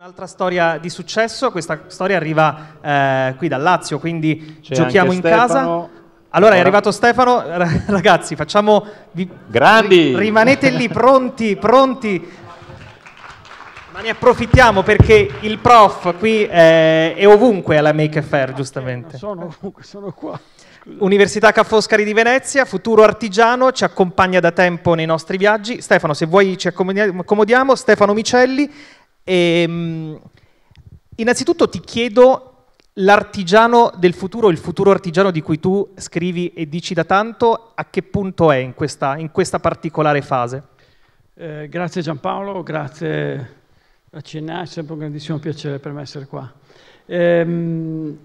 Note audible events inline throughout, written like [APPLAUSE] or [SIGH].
Un'altra storia di successo, questa storia arriva eh, qui dal Lazio, quindi C'è giochiamo in casa. Allora è arrivato Stefano, [LAUGHS] ragazzi facciamo... Vi, Grandi! rimanete lì pronti, pronti. Ma ne approfittiamo perché il prof qui eh, è ovunque alla Make Fair, giustamente. Sono ovunque, sono qua. Università Ca' Foscari di Venezia, futuro artigiano, ci accompagna da tempo nei nostri viaggi. Stefano, se vuoi ci accomodiamo. Stefano Micelli e, ehm, innanzitutto ti chiedo l'artigiano del futuro, il futuro artigiano di cui tu scrivi e dici da tanto, a che punto è in questa, in questa particolare fase? Eh, grazie Giampaolo, grazie a CNA, è sempre un grandissimo piacere per me essere qua. Ehm,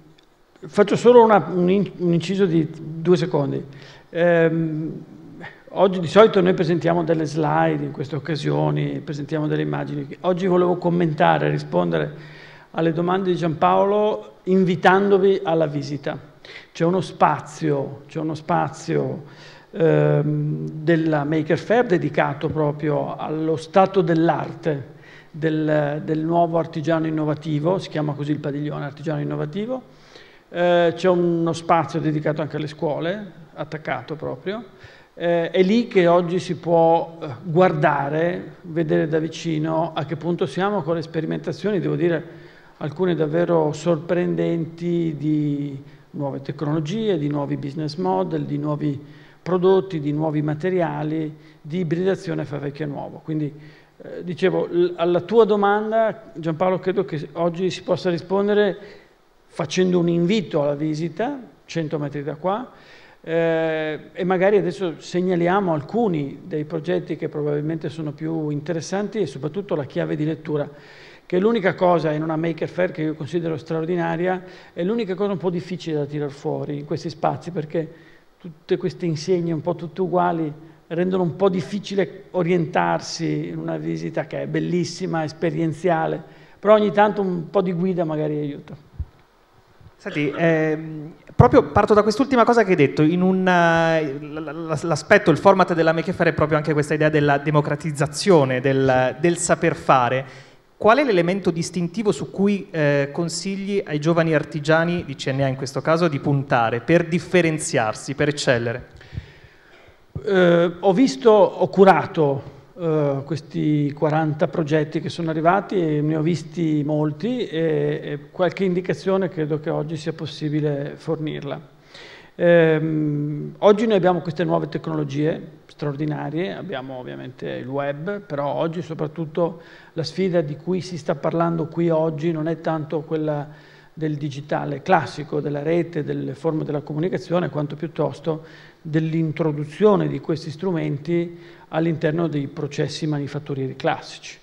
faccio solo una, un, un, inciso di due secondi. Ehm, Oggi di solito noi presentiamo delle slide in queste occasioni, presentiamo delle immagini. Oggi volevo commentare, rispondere alle domande di Giampaolo invitandovi alla visita. C'è uno spazio, c'è uno spazio ehm, della Maker Fair dedicato proprio allo stato dell'arte del, del, nuovo artigiano innovativo, si chiama così il padiglione artigiano innovativo. Eh, c'è uno spazio dedicato anche alle scuole, attaccato proprio eh, è lì che oggi si può eh, guardare, vedere da vicino a che punto siamo con le sperimentazioni, devo dire alcune davvero sorprendenti di nuove tecnologie, di nuovi business model, di nuovi prodotti, di nuovi materiali, di ibridazione fra vecchio e nuovo. Quindi eh, dicevo, alla tua domanda Giampaolo credo che oggi si possa rispondere facendo un invito alla visita, 100 metri da qua, eh, e magari adesso segnaliamo alcuni dei progetti che probabilmente sono più interessanti e soprattutto la chiave di lettura che è l'unica cosa in una maker fair che io considero straordinaria, è l'unica cosa un po' difficile da tirar fuori in questi spazi perché tutte queste insegne un po' tutte uguali rendono un po' difficile orientarsi in una visita che è bellissima, esperienziale, però ogni tanto un po' di guida magari aiuta. Senti, ehm, proprio parto da quest'ultima cosa che hai detto, una, eh, l'aspetto, il format della Make Fare è proprio anche questa idea della democratizzazione, del, del saper fare. Qual è l'elemento distintivo su cui eh, consigli ai giovani artigiani di CNA in questo caso di puntare per differenziarsi, per eccellere? Eh, ho visto, ho curato eh, questi 40 progetti che sono arrivati e ne ho visti molti e, e qualche indicazione credo che oggi sia possibile fornirla. Ehm, oggi noi abbiamo queste nuove tecnologie straordinarie, abbiamo ovviamente il web, però oggi soprattutto la sfida di cui si sta parlando qui oggi non è tanto quella del digitale classico, della rete, delle forme della comunicazione, quanto piuttosto dell'introduzione di questi strumenti all'interno dei processi manifatturieri classici.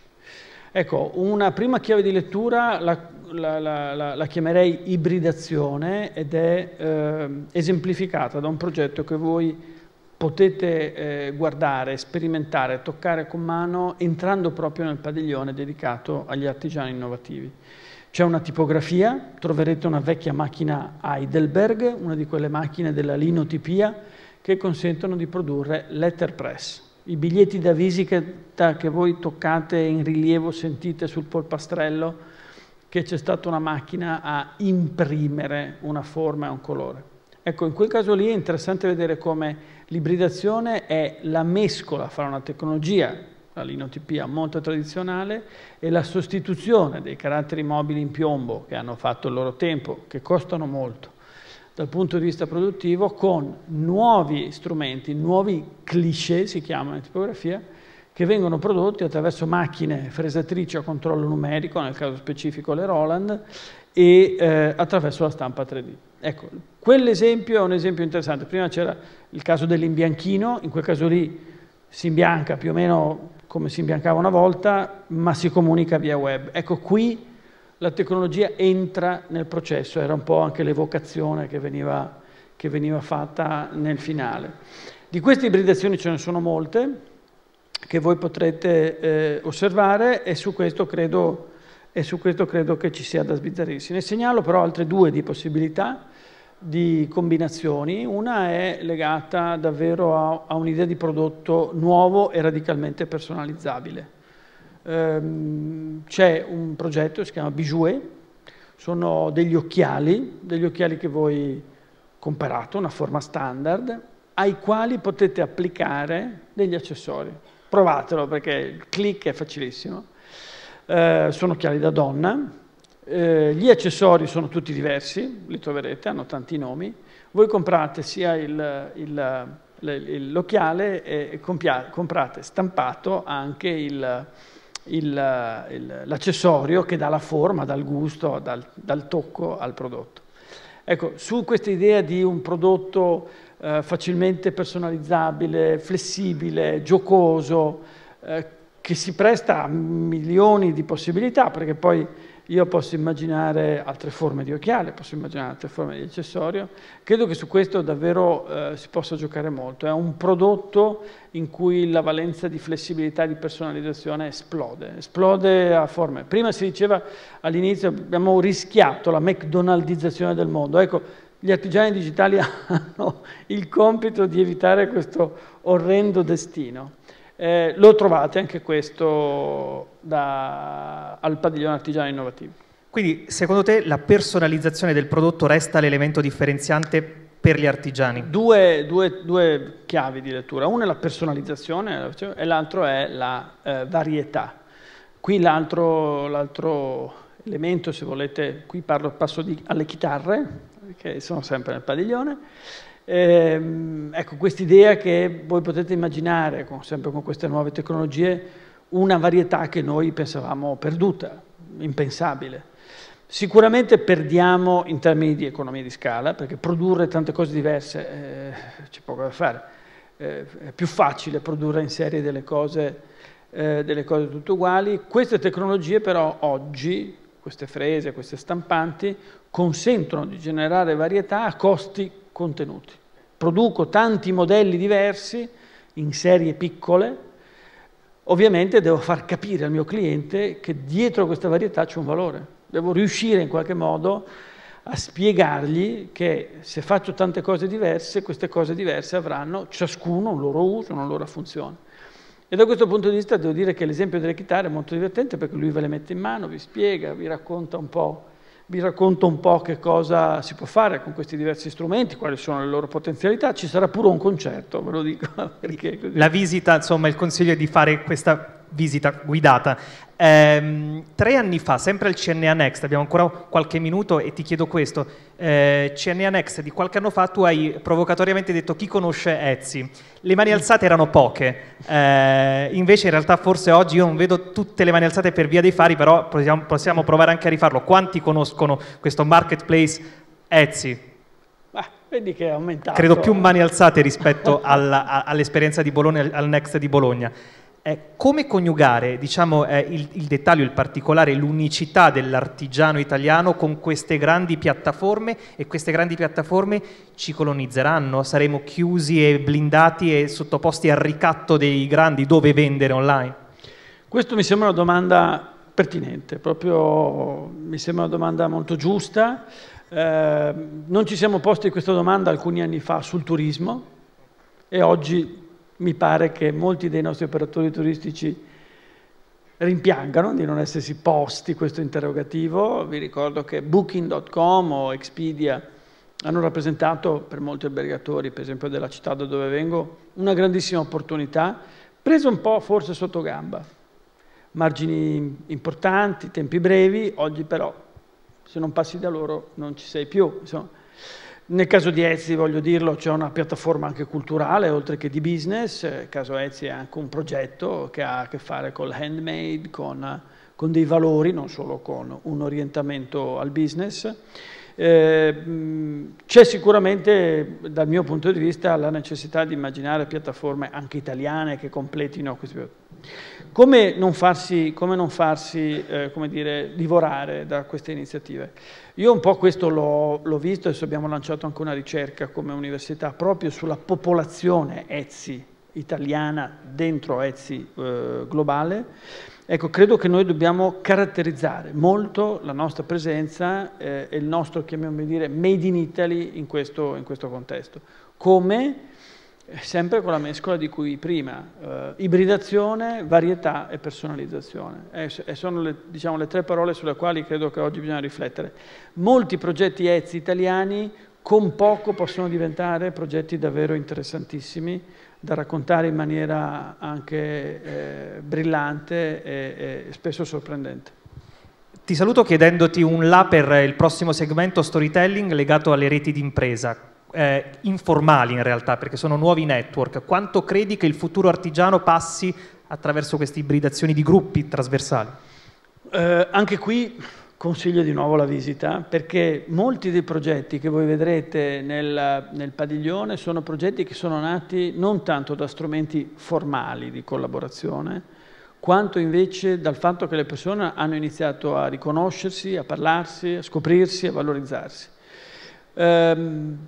Ecco, una prima chiave di lettura la, la, la, la chiamerei ibridazione ed è eh, esemplificata da un progetto che voi potete eh, guardare, sperimentare, toccare con mano entrando proprio nel padiglione dedicato agli artigiani innovativi. C'è una tipografia, troverete una vecchia macchina Heidelberg, una di quelle macchine della linotipia che consentono di produrre letterpress. I biglietti da visita che voi toccate in rilievo, sentite sul polpastrello, che c'è stata una macchina a imprimere una forma e un colore. Ecco, in quel caso lì è interessante vedere come l'ibridazione è la mescola fra una tecnologia la linotipia molto tradizionale, e la sostituzione dei caratteri mobili in piombo, che hanno fatto il loro tempo, che costano molto dal punto di vista produttivo, con nuovi strumenti, nuovi cliché, si chiamano in tipografia, che vengono prodotti attraverso macchine fresatrici a controllo numerico, nel caso specifico le Roland, e eh, attraverso la stampa 3D. Ecco, quell'esempio è un esempio interessante. Prima c'era il caso dell'imbianchino, in quel caso lì si imbianca più o meno come si imbiancava una volta, ma si comunica via web. Ecco qui la tecnologia entra nel processo, era un po' anche l'evocazione che veniva, che veniva fatta nel finale. Di queste ibridazioni ce ne sono molte che voi potrete eh, osservare e su, credo, e su questo credo che ci sia da sbizzarrirsi. Ne segnalo però altre due di possibilità di combinazioni, una è legata davvero a, a un'idea di prodotto nuovo e radicalmente personalizzabile. Ehm, c'è un progetto, si chiama Bijouet, sono degli occhiali, degli occhiali che voi comparate, una forma standard, ai quali potete applicare degli accessori. Provatelo perché il click è facilissimo. Eh, sono occhiali da donna, eh, gli accessori sono tutti diversi, li troverete, hanno tanti nomi. Voi comprate sia il, il, il, l'occhiale e compia, comprate stampato anche il, il, il, l'accessorio che dà la forma, dal gusto, dal, dal tocco al prodotto. Ecco, su questa idea di un prodotto eh, facilmente personalizzabile, flessibile, giocoso, eh, che si presta a milioni di possibilità, perché poi io posso immaginare altre forme di occhiale, posso immaginare altre forme di accessorio. Credo che su questo davvero eh, si possa giocare molto. È un prodotto in cui la valenza di flessibilità e di personalizzazione esplode. Esplode a forme. Prima si diceva all'inizio abbiamo rischiato la McDonaldizzazione del mondo. Ecco, gli artigiani digitali [LAUGHS] hanno il compito di evitare questo orrendo destino. Eh, lo trovate anche questo da, al padiglione artigiano innovativo. Quindi secondo te la personalizzazione del prodotto resta l'elemento differenziante per gli artigiani? Due, due, due chiavi di lettura, una è la personalizzazione e l'altro è la eh, varietà. Qui l'altro elemento, se volete, qui parlo, passo di, alle chitarre, che sono sempre nel padiglione, Ehm, ecco, quest'idea che voi potete immaginare, con, sempre con queste nuove tecnologie, una varietà che noi pensavamo perduta, impensabile. Sicuramente perdiamo in termini di economia di scala, perché produrre tante cose diverse eh, c'è poco da fare. Eh, è più facile produrre in serie delle cose, eh, delle cose tutte uguali. Queste tecnologie però oggi, queste frese, queste stampanti, consentono di generare varietà a costi contenuti. Produco tanti modelli diversi in serie piccole, ovviamente devo far capire al mio cliente che dietro questa varietà c'è un valore. Devo riuscire in qualche modo a spiegargli che se faccio tante cose diverse, queste cose diverse avranno ciascuno un loro uso, una loro funzione. E da questo punto di vista devo dire che l'esempio delle chitarre è molto divertente perché lui ve le mette in mano, vi spiega, vi racconta un po' vi racconto un po' che cosa si può fare con questi diversi strumenti, quali sono le loro potenzialità, ci sarà pure un concerto, ve lo dico. [LAUGHS] Perché... La visita, insomma, il consiglio è di fare questa visita guidata. Ehm, tre anni fa, sempre al CNA Next, abbiamo ancora qualche minuto e ti chiedo questo, eh, CNA Next di qualche anno fa tu hai provocatoriamente detto chi conosce Ezzi, le mani alzate erano poche, eh, invece in realtà forse oggi io non vedo tutte le mani alzate per via dei fari, però possiamo, possiamo provare anche a rifarlo, quanti conoscono questo marketplace Ezzi? vedi che è aumentato. Credo più mani alzate rispetto [LAUGHS] all'esperienza di Bologna, al Next di Bologna. Eh, come coniugare diciamo, eh, il, il, dettaglio, il particolare, l'unicità dell'artigiano italiano con queste grandi piattaforme e queste grandi piattaforme ci colonizzeranno, saremo chiusi e blindati e sottoposti al ricatto dei grandi dove vendere online? Questo mi sembra una domanda pertinente, proprio mi sembra una domanda molto giusta. Eh, non ci siamo posti questa domanda alcuni anni fa sul turismo e oggi mi pare che molti dei nostri operatori turistici rimpiangano di non essersi posti questo interrogativo. Vi ricordo che Booking.com o Expedia hanno rappresentato per molti albergatori, per esempio della città da dove vengo, una grandissima opportunità, presa un po' forse sotto gamba. Margini importanti, tempi brevi, oggi però se non passi da loro non ci sei più. Insomma, nel caso di Etsy, voglio dirlo, c'è una piattaforma anche culturale, oltre che di business. Il eh, caso Etsy è anche un progetto che ha a che fare col handmade, con, con dei valori, non solo con un orientamento al business. Eh, c'è sicuramente, dal mio punto di vista, la necessità di immaginare piattaforme anche italiane che completino questi come non farsi, come non farsi eh, come dire, divorare da queste iniziative? Io un po' questo l'ho visto, adesso abbiamo lanciato anche una ricerca come università proprio sulla popolazione Etsy italiana dentro Etsy eh, globale Ecco, credo che noi dobbiamo caratterizzare molto la nostra presenza eh, e il nostro, chiamiamolo dire, made in Italy in questo, in questo contesto. Come? Eh, sempre con la mescola di cui prima, eh, ibridazione, varietà e personalizzazione. E, eh, eh, sono le, diciamo, le, tre parole sulle quali credo che oggi bisogna riflettere. Molti progetti ETS italiani con poco possono diventare progetti davvero interessantissimi, da raccontare in maniera anche eh, brillante e, e spesso sorprendente. Ti saluto chiedendoti un là per il prossimo segmento storytelling legato alle reti d'impresa. Eh, informali in realtà, perché sono nuovi network. Quanto credi che il futuro artigiano passi attraverso queste ibridazioni di gruppi trasversali? Eh, anche qui consiglio di nuovo la visita perché molti dei progetti che voi vedrete nel, nel, padiglione sono progetti che sono nati non tanto da strumenti formali di collaborazione, quanto invece dal fatto che le persone hanno iniziato a riconoscersi, a parlarsi, a scoprirsi, a valorizzarsi. Ehm,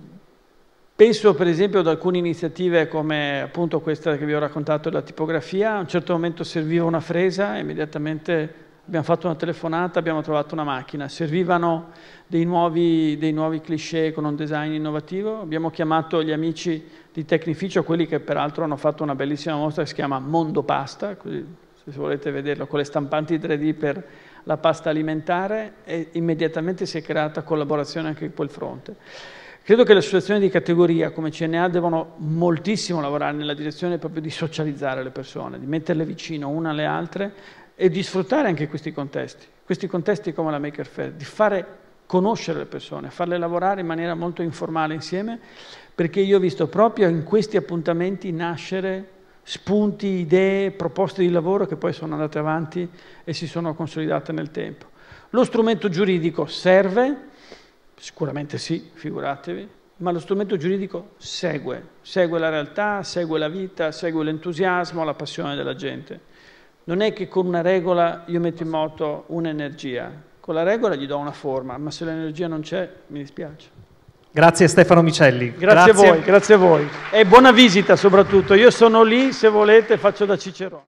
penso per esempio ad alcune iniziative come appunto questa che vi ho raccontato della tipografia, a un certo momento serviva una fresa, immediatamente Abbiamo fatto una telefonata, abbiamo trovato una macchina. Servivano dei nuovi, dei nuovi cliché con un design innovativo. Abbiamo chiamato gli amici di Tecnificio, quelli che peraltro hanno fatto una bellissima mostra che si chiama Mondo Pasta, così, se volete vederlo, con le stampanti 3D per la pasta alimentare e immediatamente si è creata collaborazione anche in quel fronte. Credo che le associazioni di categoria come CNA devono moltissimo lavorare nella direzione proprio di socializzare le persone, di metterle vicino una alle altre e di sfruttare anche questi contesti, questi contesti come la Maker Fair, di fare conoscere le persone, farle lavorare in maniera molto informale insieme, perché io ho visto proprio in questi appuntamenti nascere spunti, idee, proposte di lavoro che poi sono andate avanti e si sono consolidate nel tempo. Lo strumento giuridico serve, Sicuramente sì, figuratevi, ma lo strumento giuridico segue, segue la realtà, segue la vita, segue l'entusiasmo, la passione della gente. Non è che con una regola io metto in moto un'energia, con la regola gli do una forma, ma se l'energia non c'è mi dispiace. Grazie Stefano Micelli. Grazie, grazie a voi, grazie a voi. E buona visita soprattutto, io sono lì se volete, faccio da Cicerone.